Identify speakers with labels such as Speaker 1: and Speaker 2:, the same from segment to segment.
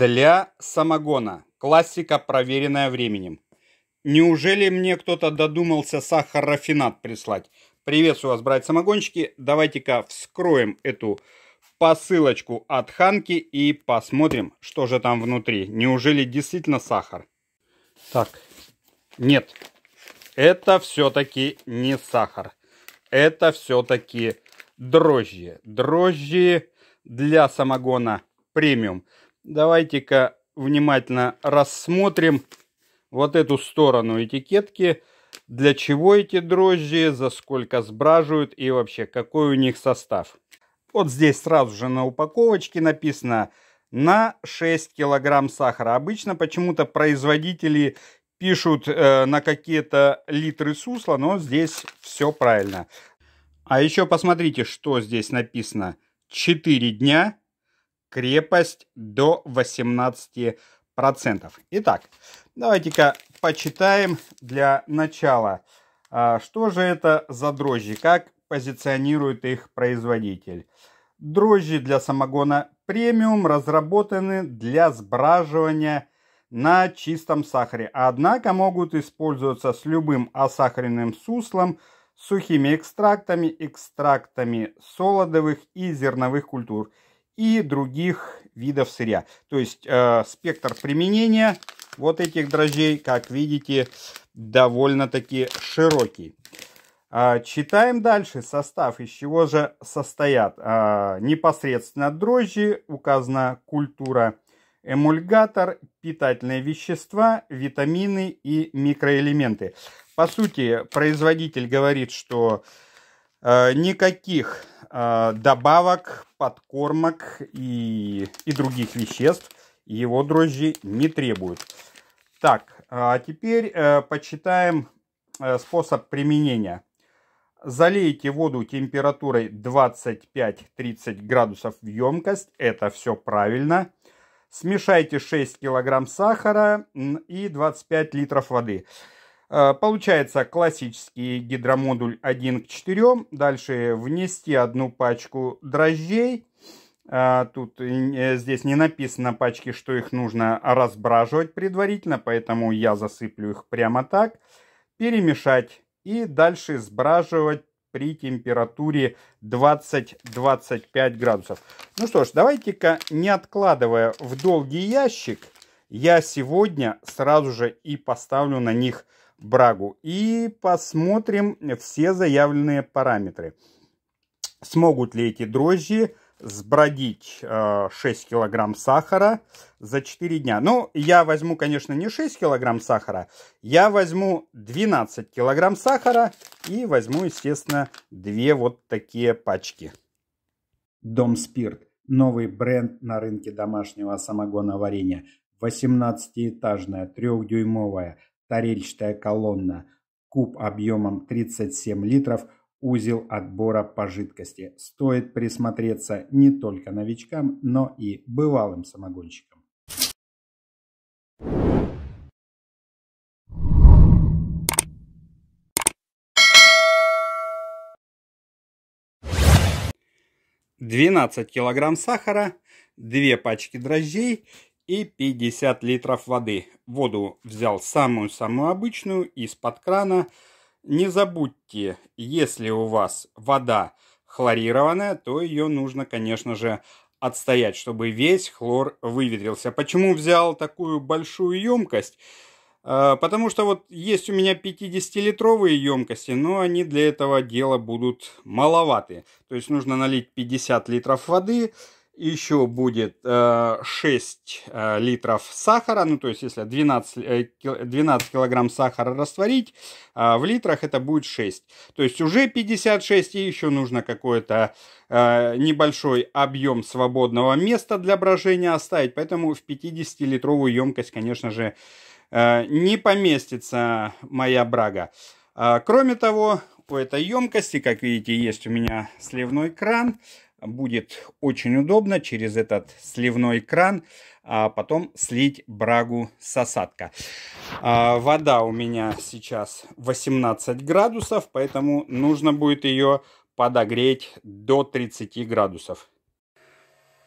Speaker 1: Для самогона. Классика, проверенная временем. Неужели мне кто-то додумался сахар-рафинат прислать? Приветствую вас, брать самогончики. Давайте-ка вскроем эту посылочку от Ханки и посмотрим, что же там внутри. Неужели действительно сахар? Так, нет, это все-таки не сахар. Это все-таки дрожжи. Дрожжи для самогона премиум. Давайте-ка внимательно рассмотрим вот эту сторону этикетки. Для чего эти дрожжи, за сколько сбраживают и вообще какой у них состав. Вот здесь сразу же на упаковочке написано на 6 килограмм сахара. Обычно почему-то производители пишут э, на какие-то литры сусла, но здесь все правильно. А еще посмотрите, что здесь написано. 4 дня крепость до 18%. Итак, давайте-ка почитаем для начала, а, что же это за дрожжи, как позиционирует их производитель. Дрожжи для самогона премиум разработаны для сбраживания на чистом сахаре, однако могут использоваться с любым осахаренным суслом, сухими экстрактами, экстрактами солодовых и зерновых культур – и других видов сырья. То есть э, спектр применения вот этих дрожжей, как видите, довольно-таки широкий. А, читаем дальше состав, из чего же состоят. А, непосредственно дрожжи, указана культура, эмульгатор, питательные вещества, витамины и микроэлементы. По сути, производитель говорит, что Э, никаких э, добавок, подкормок и, и других веществ его дрожжи не требуют. Так, э, а теперь почитаем способ применения. Залейте воду температурой 25-30 градусов в емкость. Это все правильно. Смешайте 6 килограмм сахара и 25 литров воды. Э, получается классический гидромодуль 1 к 4. Дальше внести одну пачку дрожжей. Э, тут э, здесь не написано пачки, что их нужно разбраживать предварительно, поэтому я засыплю их прямо так. Перемешать и дальше сбраживать при температуре 20-25 градусов. Ну что ж, давайте-ка, не откладывая в долгий ящик, я сегодня сразу же и поставлю на них брагу и посмотрим все заявленные параметры. Смогут ли эти дрожжи сбродить 6 э, килограмм сахара за 4 дня. Ну, я возьму, конечно, не 6 килограмм сахара, я возьму 12 килограмм сахара и возьму, естественно, две вот такие пачки. Дом Спирт. Новый бренд на рынке домашнего самогона варенья. 18-этажная, трехдюймовая, тарельчатая колонна, куб объемом 37 литров, узел отбора по жидкости. Стоит присмотреться не только новичкам, но и бывалым самогонщикам. Двенадцать килограмм сахара, две пачки дрожжей и 50 литров воды. Воду взял самую-самую обычную из-под крана. Не забудьте, если у вас вода хлорированная, то ее нужно, конечно же, отстоять, чтобы весь хлор выветрился. Почему взял такую большую емкость? А, потому что вот есть у меня 50-литровые емкости, но они для этого дела будут маловаты. То есть нужно налить 50 литров воды, еще будет 6 э, э, литров сахара, ну то есть если 12, 12 э, килограмм сахара растворить, в литрах это будет 6. То есть уже 56 и еще нужно какой-то небольшой объем свободного места для брожения оставить, поэтому в 50-литровую емкость, конечно же, не поместится моя брага. Кроме того, у этой емкости, как видите, есть у меня сливной кран, будет очень удобно через этот сливной кран, а потом слить брагу с осадка. А, вода у меня сейчас 18 градусов, поэтому нужно будет ее подогреть до 30 градусов.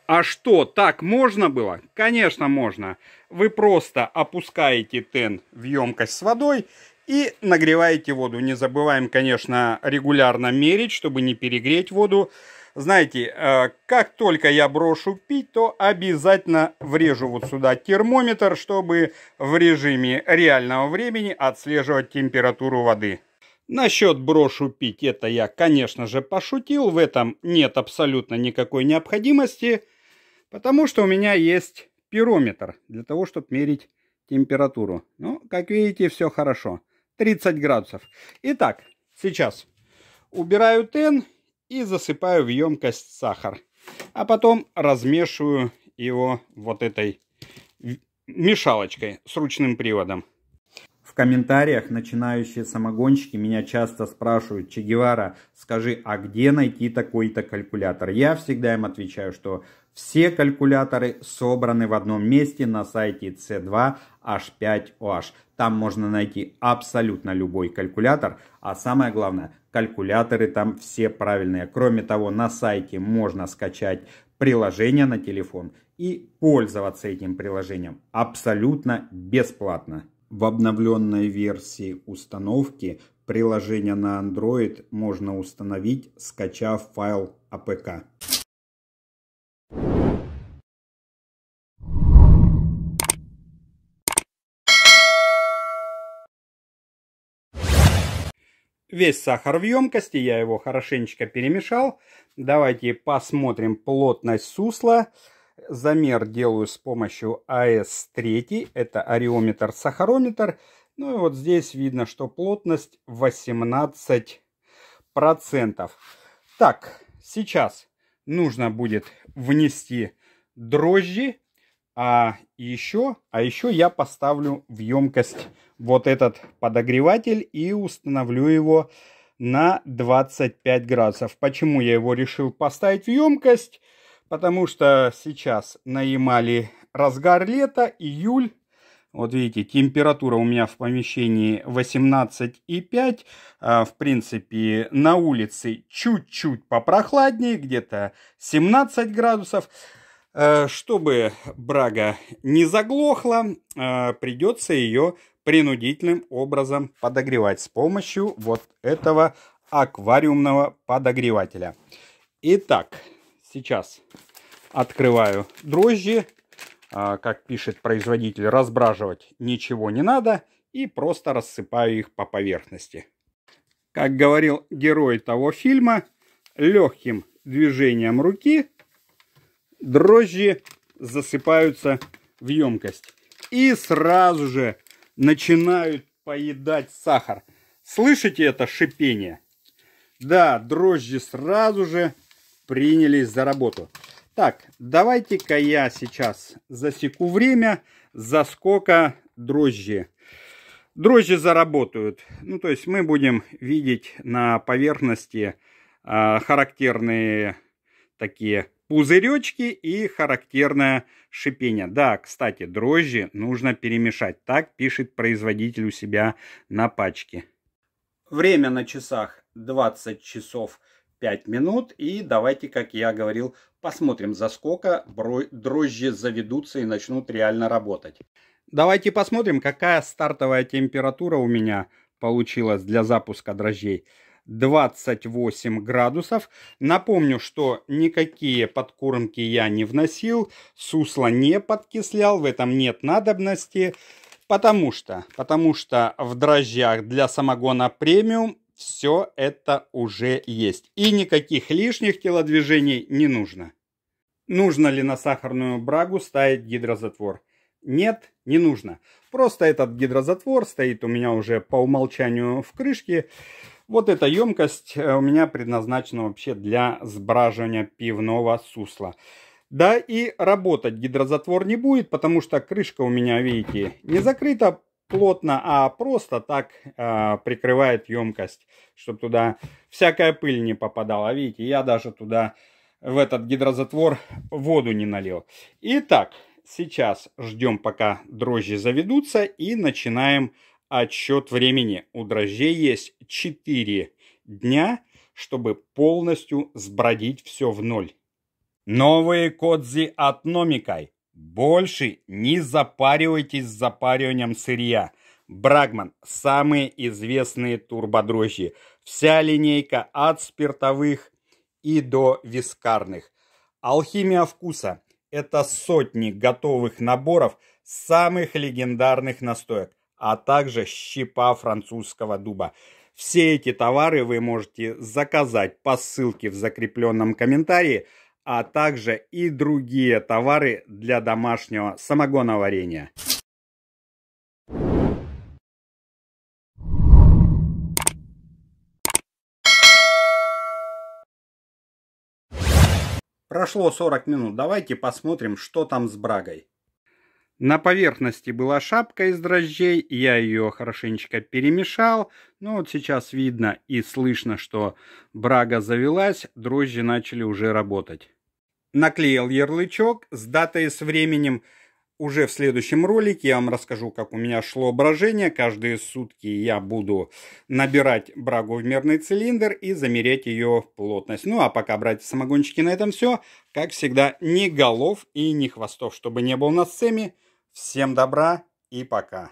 Speaker 1: А что, так можно было? Конечно, можно. Вы просто опускаете тен в емкость с водой и нагреваете воду. Не забываем, конечно, регулярно мерить, чтобы не перегреть воду. Знаете, э, как только я брошу пить, то обязательно врежу вот сюда термометр, чтобы в режиме реального времени отслеживать температуру воды. Насчет брошу пить это я, конечно же, пошутил. В этом нет абсолютно никакой необходимости, потому что у меня есть пирометр для того, чтобы мерить температуру. Ну, как видите, все хорошо. 30 градусов. Итак, сейчас убираю тен и засыпаю в емкость сахар. А потом размешиваю его вот этой мешалочкой с ручным приводом. В комментариях начинающие самогонщики меня часто спрашивают, Че Гевара, скажи, а где найти такой-то калькулятор? Я всегда им отвечаю, что все калькуляторы собраны в одном месте на сайте C2H5OH. Там можно найти абсолютно любой калькулятор, а самое главное, калькуляторы там все правильные. Кроме того, на сайте можно скачать приложение на телефон и пользоваться этим приложением абсолютно бесплатно. В обновленной версии установки приложение на Android можно установить, скачав файл APK. А Весь сахар в емкости, я его хорошенечко перемешал. Давайте посмотрим плотность сусла. Замер делаю с помощью АС-3, это ареометр-сахарометр. Ну и вот здесь видно, что плотность 18%. Так, сейчас нужно будет внести дрожжи, а еще, а еще я поставлю в емкость вот этот подогреватель и установлю его на 25 градусов. Почему я его решил поставить в емкость? Потому что сейчас на Ямале разгар лета, июль. Вот видите, температура у меня в помещении 18,5. А, в принципе, на улице чуть-чуть попрохладнее, где-то 17 градусов. А, чтобы брага не заглохла, а, придется ее принудительным образом подогревать с помощью вот этого аквариумного подогревателя. Итак, сейчас открываю дрожжи. А, как пишет производитель, разбраживать ничего не надо и просто рассыпаю их по поверхности. Как говорил герой того фильма, легким движением руки дрожжи засыпаются в емкость. И сразу же начинают поедать сахар. Слышите это шипение? Да, дрожжи сразу же принялись за работу. Так, давайте-ка я сейчас засеку время, за сколько дрожжи. Дрожжи заработают. Ну, то есть мы будем видеть на поверхности э, характерные такие пузыречки и характерное шипение. Да, кстати, дрожжи нужно перемешать. Так пишет производитель у себя на пачке. Время на часах 20 часов 5 минут. И давайте, как я говорил, посмотрим, за сколько дрожжи заведутся и начнут реально работать. Давайте посмотрим, какая стартовая температура у меня получилась для запуска дрожжей. 28 градусов. Напомню, что никакие подкормки я не вносил, сусло не подкислял, в этом нет надобности. Потому что, потому что в дрожжах для самогона премиум все это уже есть. И никаких лишних телодвижений не нужно. Нужно ли на сахарную брагу ставить гидрозатвор? Нет, не нужно. Просто этот гидрозатвор стоит у меня уже по умолчанию в крышке. Вот эта емкость э, у меня предназначена вообще для сбраживания пивного сусла. Да и работать гидрозатвор не будет, потому что крышка у меня, видите, не закрыта плотно, а просто так э, прикрывает емкость, чтобы туда всякая пыль не попадала. Видите, я даже туда в этот гидрозатвор воду не налил. Итак, сейчас ждем, пока дрожжи заведутся и начинаем отсчет времени. У дрожжей есть 4 дня, чтобы полностью сбродить все в ноль. Новые кодзи от Номикай. Больше не запаривайтесь с запариванием сырья. Брагман – самые известные турбодрожжи. Вся линейка от спиртовых и до вискарных. Алхимия вкуса – это сотни готовых наборов самых легендарных настоек а также щепа французского дуба. Все эти товары вы можете заказать по ссылке в закрепленном комментарии, а также и другие товары для домашнего самогоноварения. Прошло 40 минут, давайте посмотрим, что там с брагой. На поверхности была шапка из дрожжей, я ее хорошенечко перемешал. Ну вот сейчас видно и слышно, что брага завелась, дрожжи начали уже работать. Наклеил ярлычок с датой и с временем. Уже в следующем ролике я вам расскажу, как у меня шло брожение. Каждые сутки я буду набирать брагу в мерный цилиндр и замерять ее плотность. Ну а пока, брать самогончики, на этом все. Как всегда, ни голов и ни хвостов, чтобы не был на сцене. Всем добра и пока.